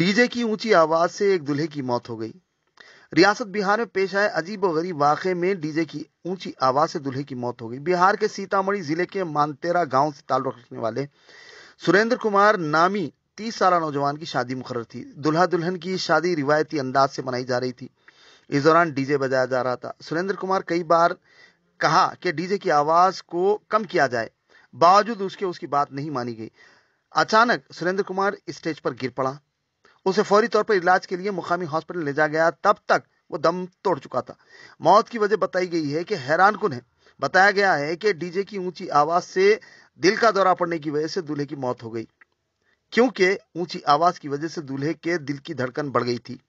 DJ की ऊंची आवाज से एक दुल्हे की मौत हो गई रियासत बिहार में पेश आए अजीब और गरीब वाक़े में डीजे की ऊंची आवाज से दुल्हे की मौत हो गई बिहार के सीतामढ़ी जिले के मानतेरा गांव से ताल्लुक रखने वाले सुरेंद्र कुमार नामी तीस साल नौजवान की शादी मुकर थी दुल्हा दुल्हन की शादी रिवायती अंदाज से मनाई जा रही थी इस दौरान डीजे बजाया जा रहा था सुरेंद्र कुमार कई बार कहा कि डीजे की आवाज को कम किया जाए बावजूद उसके उसकी बात नहीं मानी गई अचानक सुरेंद्र कुमार स्टेज पर गिर पड़ा उसे फौरी तौर पर इलाज के लिए मुकामी हॉस्पिटल ले जा गया तब तक वो दम तोड़ चुका था मौत की वजह बताई गई है कि हैरान कुन है बताया गया है कि डीजे की ऊंची आवाज से दिल का दौरा पड़ने की वजह से दूल्हे की मौत हो गई क्योंकि ऊंची आवाज की वजह से दूल्हे के दिल की धड़कन बढ़ गई थी